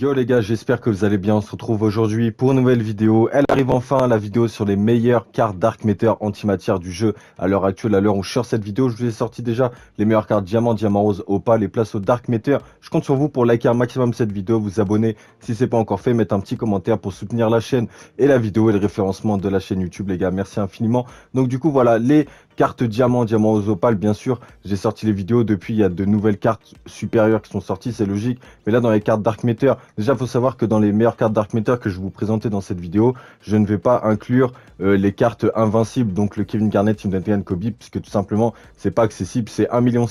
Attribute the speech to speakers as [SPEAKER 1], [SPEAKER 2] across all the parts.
[SPEAKER 1] Yo les gars, j'espère que vous allez bien. On se retrouve aujourd'hui pour une nouvelle vidéo. Elle arrive enfin, la vidéo sur les meilleures cartes Dark Matter antimatière du jeu. À l'heure actuelle, à l'heure où je sors cette vidéo, je vous ai sorti déjà les meilleures cartes Diamant, Diamant Rose, Opa, les places au Dark Matter. Je compte sur vous pour liker un maximum cette vidéo, vous abonner si c'est pas encore fait, mettre un petit commentaire pour soutenir la chaîne et la vidéo et le référencement de la chaîne YouTube les gars. Merci infiniment. Donc du coup, voilà, les Carte diamant, diamant aux opales, bien sûr. J'ai sorti les vidéos depuis. Il y a de nouvelles cartes supérieures qui sont sorties, c'est logique. Mais là, dans les cartes Dark Matter, déjà, faut savoir que dans les meilleures cartes Dark Matter que je vous présentais dans cette vidéo, je ne vais pas inclure euh, les cartes invincibles, donc le Kevin Garnett, Tim Duncan, Kobe, puisque tout simplement, c'est pas accessible. C'est 1,6 million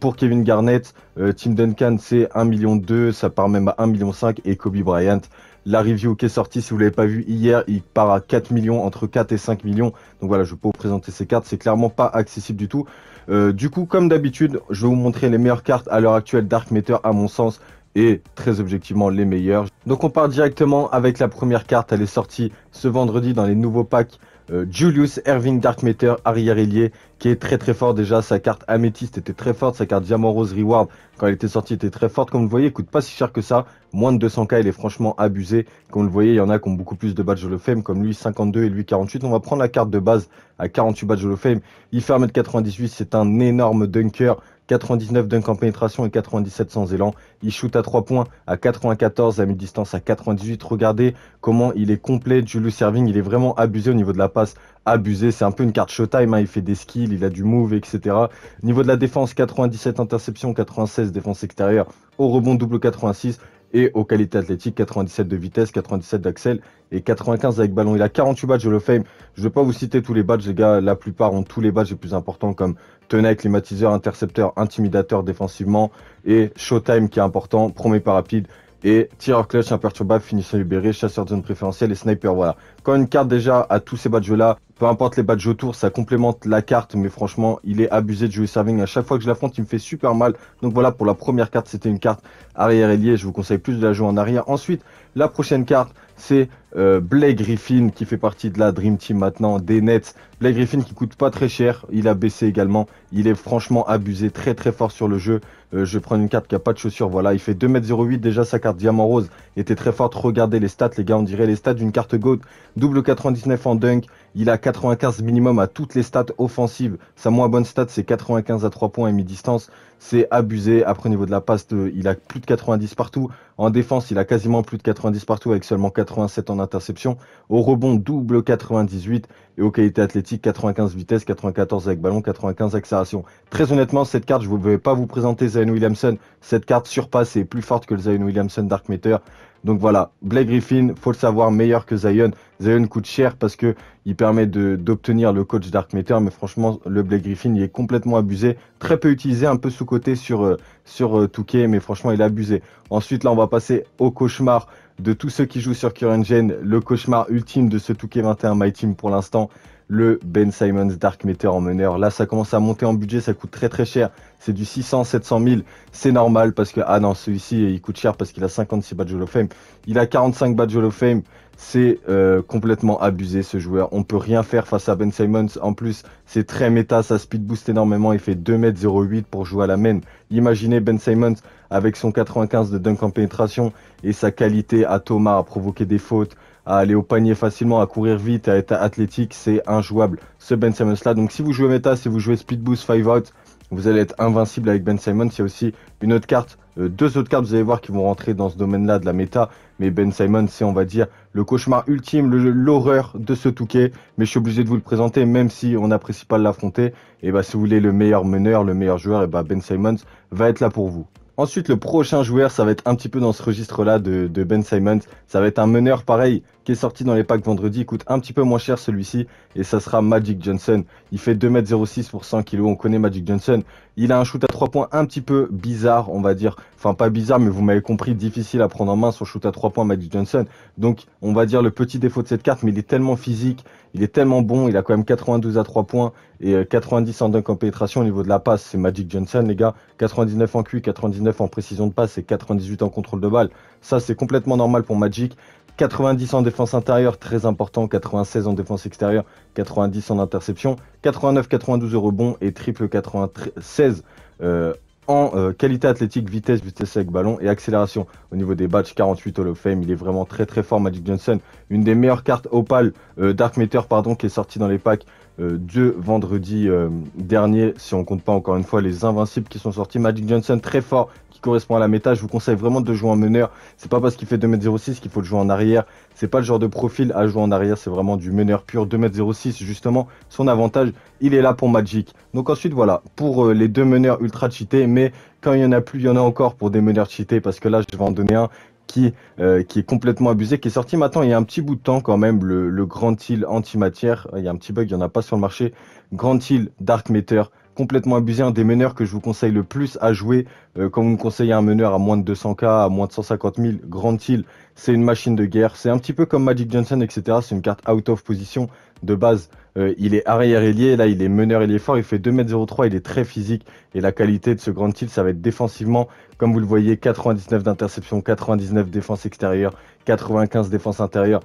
[SPEAKER 1] pour Kevin Garnett. Euh, Tim Duncan, c'est 1,2 million, ça part même à 1,5 million et Kobe Bryant, la review qui est sortie, si vous l'avez pas vu hier, il part à 4 millions, entre 4 et 5 millions. Donc voilà, je peux vous présenter ces cartes. C'est clairement pas accessible du tout. Euh, du coup, comme d'habitude, je vais vous montrer les meilleures cartes à l'heure actuelle Dark Matter, à mon sens, et très objectivement les meilleures. Donc on part directement avec la première carte. Elle est sortie ce vendredi dans les nouveaux packs euh, Julius Erving Meter arrière ailier, qui est très très fort déjà. Sa carte améthyste était très forte, sa carte diamant rose reward quand elle était sortie était très forte. Comme vous le voyez, coûte pas si cher que ça. Moins de 200k, il est franchement abusé. Comme vous le voyez, il y en a qui ont beaucoup plus de badges de of Fame, comme lui 52 et lui 48. On va prendre la carte de base à 48 badges de of Fame. Il fait 1m98, c'est un énorme dunker. 99 dunk en pénétration et 97 sans élan. Il shoot à 3 points à 94, à mi-distance à 98. Regardez comment il est complet, Julius Serving. Il est vraiment abusé au niveau de la passe. Abusé, c'est un peu une carte showtime. Hein, il fait des skills, il a du move, etc. Niveau de la défense, 97 interception 96 défense extérieure. Au rebond, double 86 et aux qualités athlétiques, 97 de vitesse, 97 d'accès et 95 avec ballon. Il a 48 badges le Fame. Je ne vais pas vous citer tous les badges, les gars. La plupart ont tous les badges les plus importants comme tenaille, climatiseur, intercepteur, intimidateur défensivement et showtime qui est important, promet pas rapide et tireur clutch, imperturbable, finition libéré, chasseur de zone préférentielle et sniper. Voilà. Quand une carte déjà à tous ces badges là, peu importe les badges autour, ça complémente la carte, mais franchement, il est abusé de jouer Serving. À chaque fois que je l'affronte, il me fait super mal. Donc voilà, pour la première carte, c'était une carte arrière ailier. Je vous conseille plus de la jouer en arrière. Ensuite, la prochaine carte, c'est euh, Blake Griffin qui fait partie de la Dream Team maintenant des Nets. Blake Griffin qui coûte pas très cher, il a baissé également, il est franchement abusé, très très fort sur le jeu. Euh, je je prendre une carte qui a pas de chaussures, voilà, il fait 2m08 déjà sa carte diamant rose était très forte. Regardez les stats les gars, on dirait les stats d'une carte gold, double 99 en dunk, il a 95 minimum à toutes les stats offensives. Sa moins bonne stat, c'est 95 à 3 points et mi-distance. C'est abusé. Après, au niveau de la passe, euh, il a plus de 90 partout. En défense, il a quasiment plus de 90 partout avec seulement 87 en interception. Au rebond, double 98. Et aux qualités athlétiques, 95 vitesse, 94 avec ballon, 95 accélération. Très honnêtement, cette carte, je ne vais pas vous présenter Zion Williamson. Cette carte surpasse et est plus forte que le Zion Williamson Dark Meter. Donc voilà, Blake Griffin, faut le savoir, meilleur que Zion. Zion coûte cher parce que il permet d'obtenir le coach Dark Meter. mais franchement, le Blake Griffin, il est complètement abusé, très peu utilisé, un peu sous-côté sur, euh, sur euh, Touquet, mais franchement, il est abusé. Ensuite, là, on va passer au cauchemar de tous ceux qui jouent sur Current Gen, le cauchemar ultime de ce Touquet 21 My Team pour l'instant, le Ben Simons Dark Meter en meneur. Là, ça commence à monter en budget, ça coûte très très cher. C'est du 600, 700 000. C'est normal parce que, ah non, celui-ci, il coûte cher parce qu'il a 56 badges Hall of Fame. Il a 45 badges Hall of Fame. C'est euh, complètement abusé ce joueur. On peut rien faire face à Ben Simons. En plus, c'est très méta, ça speed boost énormément. Il fait 2m08 pour jouer à la main. Imaginez Ben Simons avec son 95 de dunk en pénétration et sa qualité à Thomas à provoquer des fautes, à aller au panier facilement, à courir vite, à être athlétique, c'est injouable ce Ben Simmons là. Donc si vous jouez méta, si vous jouez Speed Boost 5 out, vous allez être invincible avec Ben Simmons. Il y a aussi une autre carte, euh, deux autres cartes, vous allez voir, qui vont rentrer dans ce domaine-là de la méta. Mais Ben Simmons, c'est, on va dire, le cauchemar ultime, l'horreur de ce touquet. Mais je suis obligé de vous le présenter, même si on n'apprécie pas l'affronter. Et bah, si vous voulez le meilleur meneur, le meilleur joueur, et bah, Ben Simmons va être là pour vous. Ensuite, le prochain joueur, ça va être un petit peu dans ce registre-là de, de Ben Simons. Ça va être un meneur pareil, qui est sorti dans les packs vendredi. coûte un petit peu moins cher celui-ci et ça sera Magic Johnson. Il fait 2m06 pour 100 kg. On connaît Magic Johnson. Il a un shoot à 3 points un petit peu bizarre, on va dire. Enfin, pas bizarre, mais vous m'avez compris, difficile à prendre en main son shoot à 3 points, Magic Johnson. Donc, on va dire le petit défaut de cette carte, mais il est tellement physique, il est tellement bon. Il a quand même 92 à 3 points et 90 euh, en dunk en pénétration au niveau de la passe. C'est Magic Johnson, les gars. 99 en Q, 99 en précision de passe et 98 en contrôle de balle. Ça, c'est complètement normal pour Magic. 90 en défense intérieure, très important, 96 en défense extérieure, 90 en interception, 89-92 au rebond et triple 96 euh, en euh, qualité athlétique, vitesse, vitesse avec ballon et accélération. Au niveau des badges, 48 Hall of Fame, il est vraiment très très fort Magic Johnson. Une des meilleures cartes opales euh, Dark Matter pardon, qui est sortie dans les packs euh, deux vendredi euh, dernier, si on compte pas encore une fois les invincibles qui sont sortis. Magic Johnson très fort qui correspond à la méta. Je vous conseille vraiment de jouer en meneur. C'est pas parce qu'il fait 2m06 qu'il faut le jouer en arrière. C'est pas le genre de profil à jouer en arrière, c'est vraiment du meneur pur. 2m06 justement, son avantage, il est là pour Magic. Donc ensuite voilà, pour euh, les deux meneurs ultra cheatés, mais quand il y en a plus, il y en a encore pour des meneurs cheatés parce que là je vais en donner un qui, euh, qui est complètement abusé, qui est sorti maintenant il y a un petit bout de temps quand même, le, Grand Hill antimatière. Il y a un petit bug, il n'y en a pas sur le marché. Grand Hill Dark Matter complètement abusé, un des meneurs que je vous conseille le plus à jouer comme euh, quand vous me conseillez un meneur à moins de 200k, à moins de 150 000, Grand Hill, c'est une machine de guerre. C'est un petit peu comme Magic Johnson, etc. C'est une carte out of position de base. Euh, il est arrière ailier, là il est meneur ailier fort, il fait 2m03, il est très physique et la qualité de ce Grand Hill, ça va être défensivement, comme vous le voyez, 99 d'interception, 99 défense extérieure, 95 défense intérieure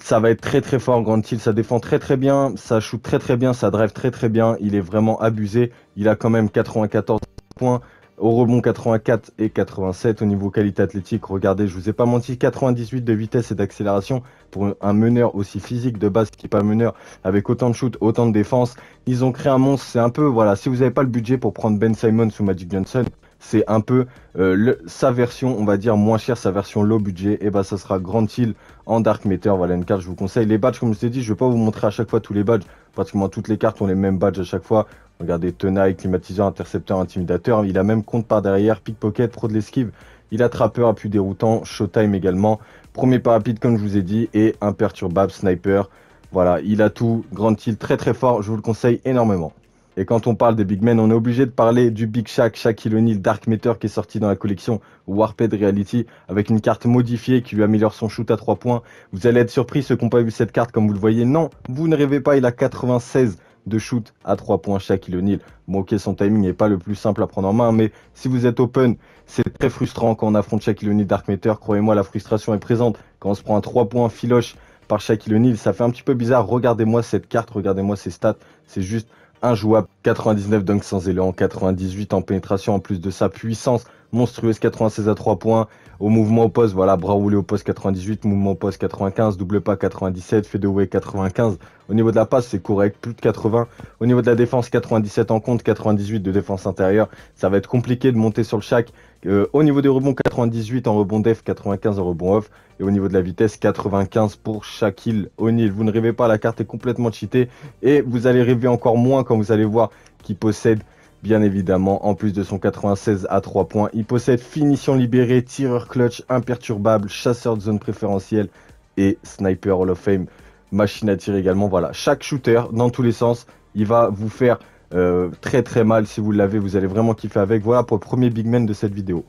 [SPEAKER 1] ça va être très très fort Grant Hill, ça défend très très bien, ça shoot très très bien, ça drive très très bien, il est vraiment abusé, il a quand même 94 points, au rebond 84 et 87 au niveau qualité athlétique, regardez, je vous ai pas menti, 98 de vitesse et d'accélération pour un meneur aussi physique de base qui pas meneur avec autant de shoot, autant de défense, ils ont créé un monstre, c'est un peu voilà, si vous n'avez pas le budget pour prendre Ben Simon ou Magic Johnson, c'est un peu euh, sa version, on va dire, moins chère, sa version low budget, et eh bah ben, ça sera Grand Hill en Dark Meter. voilà une carte, je vous conseille. Les badges, comme je vous ai dit, je vais pas vous montrer à chaque fois tous les badges, pratiquement toutes les cartes ont les mêmes badges à chaque fois. Regardez, tenaille, climatiseur, intercepteur, intimidateur, il a même compte par derrière, pickpocket, pro de l'esquive, il a appui déroutant, showtime également, premier pas rapide comme je vous ai dit, et imperturbable, sniper, voilà, il a tout, Grand Hill très très fort, je vous le conseille énormément. Et quand on parle des big men, on est obligé de parler du Big Shaq, Shaquille O'Neal, Dark Matter qui est sorti dans la collection Warped Reality avec une carte modifiée qui lui améliore son shoot à 3 points. Vous allez être surpris ceux qui n'ont pas vu cette carte comme vous le voyez. Non, vous ne rêvez pas, il a 96 de shoot à 3 points Shaquille O'Neal. Bon ok, son timing n'est pas le plus simple à prendre en main, mais si vous êtes open, c'est très frustrant quand on affronte Shaquille O'Neal Dark meter Croyez-moi, la frustration est présente. Quand on se prend un 3 points filoche par Shaquille O'Neal, ça fait un petit peu bizarre. Regardez-moi cette carte, regardez-moi ces stats. C'est juste un jouable 99 donc sans élan, 98 en pénétration, en plus de sa puissance monstrueuse, 96 à 3 points, au mouvement au poste, voilà, bras roulé au poste 98, mouvement au poste 95, double pas 97, fadeaway 95. Au niveau de la passe, c'est correct, plus de 80. Au niveau de la défense, 97 en compte, 98 de défense intérieure. Ça va être compliqué de monter sur le chaque euh, au niveau des rebonds, 98 en rebond def, 95 en rebond off. Et au niveau de la vitesse, 95 pour Shaquille O'Neal. Vous ne rêvez pas, la carte est complètement cheatée. Et vous allez rêver encore moins quand vous allez voir qu'il possède, bien évidemment, en plus de son 96 à 3 points, il possède finition libérée, tireur clutch, imperturbable, chasseur de zone préférentielle et sniper Hall of Fame. Machine à tirer également. Voilà, chaque shooter, dans tous les sens, il va vous faire euh, très très mal, si vous l'avez, vous allez vraiment kiffer avec. Voilà pour le premier Big Man de cette vidéo.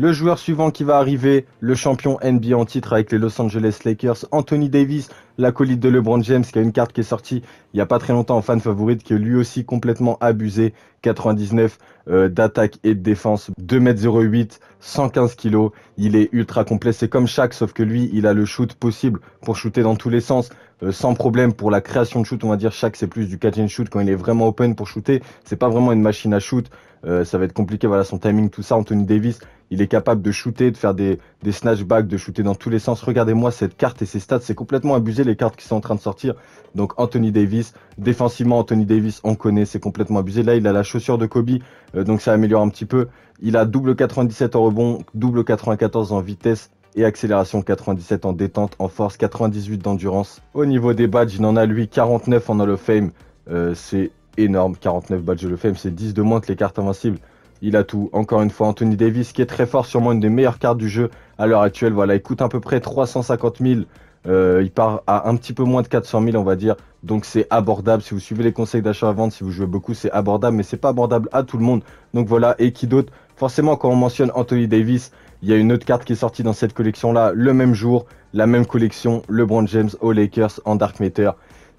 [SPEAKER 1] Le joueur suivant qui va arriver, le champion NBA en titre avec les Los Angeles Lakers, Anthony Davis, l'acolyte de LeBron James, qui a une carte qui est sortie il n'y a pas très longtemps en fan favorite, qui est lui aussi complètement abusé. 99 euh, d'attaque et de défense, 2m08, 115 kg. Il est ultra complet. C'est comme Shaq, sauf que lui, il a le shoot possible pour shooter dans tous les sens. Euh, sans problème pour la création de shoot, on va dire Shaq c'est plus du catch and shoot quand il est vraiment open pour shooter, c'est pas vraiment une machine à shoot, euh, ça va être compliqué, voilà, son timing, tout ça. Anthony Davis, il est capable de shooter, de faire des, des snatchbacks, de shooter dans tous les sens. Regardez-moi cette carte et ses stats, c'est complètement abusé les cartes qui sont en train de sortir. Donc Anthony Davis, défensivement, Anthony Davis, on connaît, c'est complètement abusé. Là, il a la chaussure de Kobe, euh, donc ça améliore un petit peu. Il a double 97 en rebond, double 94 en vitesse, et accélération 97 en détente, en force 98 d'endurance. Au niveau des badges, il en a lui 49 en Hall of Fame. Euh, c'est énorme. 49 badges de mais c'est 10 de moins que les cartes invincibles. Il a tout. Encore une fois, Anthony Davis, qui est très fort, sûrement une des meilleures cartes du jeu à l'heure actuelle. Voilà, il coûte à peu près 350 000. Euh, il part à un petit peu moins de 400 000, on va dire. Donc c'est abordable. Si vous suivez les conseils d'achat à vente, si vous jouez beaucoup, c'est abordable, mais c'est pas abordable à tout le monde. Donc voilà. Et qui d'autre Forcément, quand on mentionne Anthony Davis, il y a une autre carte qui est sortie dans cette collection-là, le même jour, la même collection, LeBron James aux Lakers en Dark Matter.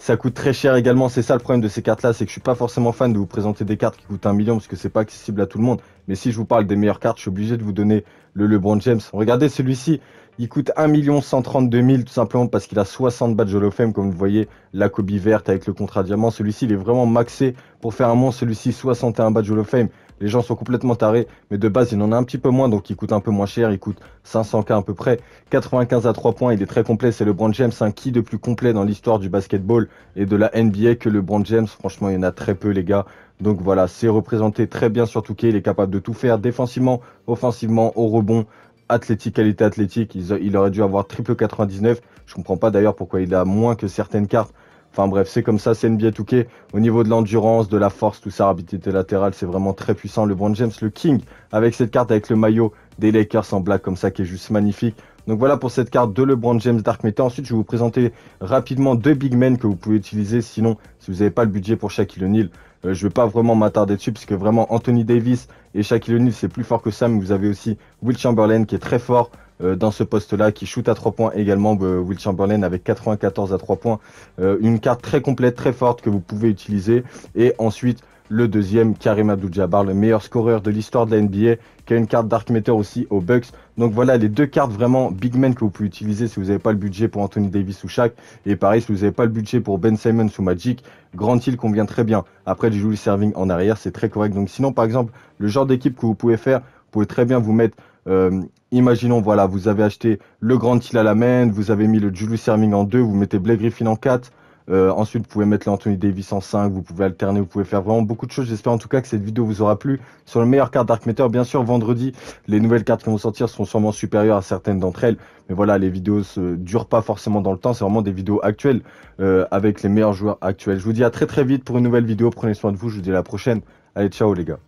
[SPEAKER 1] Ça coûte très cher également, c'est ça le problème de ces cartes-là, c'est que je suis pas forcément fan de vous présenter des cartes qui coûtent un million parce que c'est pas accessible à tout le monde. Mais si je vous parle des meilleures cartes, je suis obligé de vous donner le LeBron James. Regardez celui-ci, il coûte 1 132 000 tout simplement parce qu'il a 60 badges Hall of comme vous voyez, la Kobe verte avec le contrat diamant. Celui-ci, il est vraiment maxé pour faire un monstre. Celui-ci, 61 badges Hall of Les gens sont complètement tarés, mais de base, il en a un petit peu moins, donc il coûte un peu moins cher. Il coûte 500K à peu près. 95 à 3 points, il est très complet. C'est le Brand James, un qui de plus complet dans l'histoire du basketball et de la NBA que le Brand James. Franchement, il y en a très peu, les gars. Donc voilà, c'est représenté très bien sur Touquet. Il est capable de tout faire défensivement, offensivement, au rebond athlétique, qualité athlétique. Il, aurait dû avoir triple 99. Je comprends pas d'ailleurs pourquoi il a moins que certaines cartes. Enfin bref, c'est comme ça, c'est NBA 2 Au niveau de l'endurance, de la force, tout ça, rapidité latérale, c'est vraiment très puissant. Le Brand James, le King, avec cette carte, avec le maillot des Lakers en black comme ça, qui est juste magnifique. Donc voilà pour cette carte de LeBron James Dark Meta. Ensuite, je vais vous présenter rapidement deux big men que vous pouvez utiliser. Sinon, si vous n'avez pas le budget pour Shaquille O'Neal, euh, je ne vais pas vraiment m'attarder dessus puisque que vraiment Anthony Davis et Shaquille O'Neal c'est plus fort que ça, mais vous avez aussi Will Chamberlain qui est très fort euh, dans ce poste-là, qui shoot à 3 points également. Euh, Will Chamberlain avec 94 à 3 points, une carte très complète, très forte que vous pouvez utiliser. Et ensuite le deuxième, Karim Abdul-Jabbar, le meilleur scoreur de l'histoire de la NBA, qui a une carte Dark Matter aussi aux Bucks. Donc voilà les deux cartes vraiment big men que vous pouvez utiliser si vous n'avez pas le budget pour Anthony Davis ou Shaq. Et pareil, si vous n'avez pas le budget pour Ben Simmons ou Magic, Grand Hill convient très bien. Après, du Julie Serving en arrière, c'est très correct. Donc sinon, par exemple, le genre d'équipe que vous pouvez faire, vous pouvez très bien vous mettre euh, imaginons, voilà, vous avez acheté le Grand Hill à la main, vous avez mis le Julius Serving en deux, vous mettez Blake Griffin en 4, euh, ensuite, vous pouvez mettre l'Anthony Davis en 5, vous pouvez alterner, vous pouvez faire vraiment beaucoup de choses. J'espère en tout cas que cette vidéo vous aura plu sur le meilleur carte Dark Matter. Bien sûr, vendredi, les nouvelles cartes qui vont sortir seront sûrement supérieures à certaines d'entre elles. Mais voilà, les vidéos ne durent pas forcément dans le temps. C'est vraiment des vidéos actuelles euh, avec les meilleurs joueurs actuels. Je vous dis à très très vite pour une nouvelle vidéo. Prenez soin de vous. Je vous dis à la prochaine. Allez, ciao les gars.